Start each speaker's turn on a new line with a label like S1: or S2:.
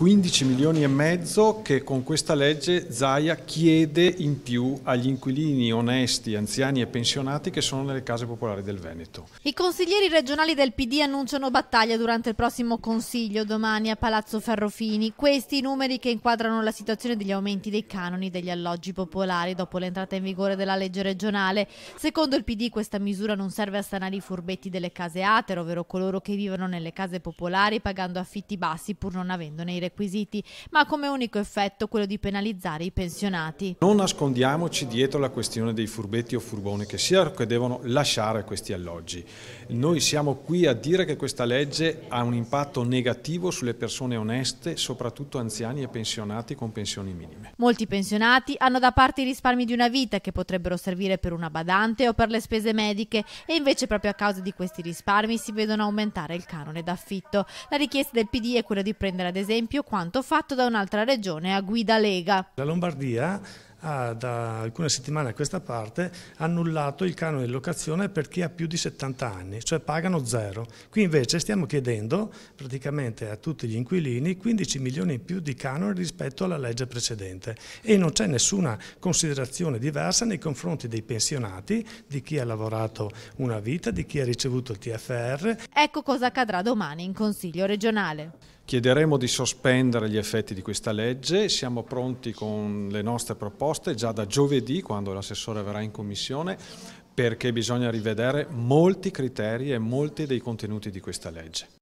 S1: 15 milioni e mezzo che con questa legge Zaia chiede in più agli inquilini onesti, anziani e pensionati che sono nelle case popolari del Veneto.
S2: I consiglieri regionali del PD annunciano battaglia durante il prossimo consiglio domani a Palazzo Ferrofini. Questi i numeri che inquadrano la situazione degli aumenti dei canoni degli alloggi popolari dopo l'entrata in vigore della legge regionale. Secondo il PD questa misura non serve a sanare i furbetti delle case atero, ovvero coloro che vivono nelle case popolari pagando affitti bassi pur non avendone i requisiti requisiti, ma ha come unico effetto quello di penalizzare i pensionati.
S1: Non nascondiamoci dietro la questione dei furbetti o furboni che siano che devono lasciare questi alloggi. Noi siamo qui a dire che questa legge ha un impatto negativo sulle persone oneste, soprattutto anziani e pensionati con pensioni minime.
S2: Molti pensionati hanno da parte i risparmi di una vita che potrebbero servire per una badante o per le spese mediche e invece proprio a causa di questi risparmi si vedono aumentare il canone d'affitto. La richiesta del PD è quella di prendere ad esempio doppio quanto fatto da un'altra regione a guida Lega.
S3: La Lombardia ha da alcune settimane a questa parte annullato il canone di locazione per chi ha più di 70 anni, cioè pagano zero. Qui invece stiamo chiedendo praticamente a tutti gli inquilini 15 milioni in più di canone rispetto alla legge precedente e non c'è nessuna considerazione diversa nei confronti dei pensionati, di chi ha lavorato una vita, di chi ha ricevuto il TFR.
S2: Ecco cosa accadrà domani in Consiglio regionale.
S1: Chiederemo di sospendere gli effetti di questa legge, siamo pronti con le nostre proposte già da giovedì quando l'assessore verrà in commissione perché bisogna rivedere molti criteri e molti dei contenuti di questa legge.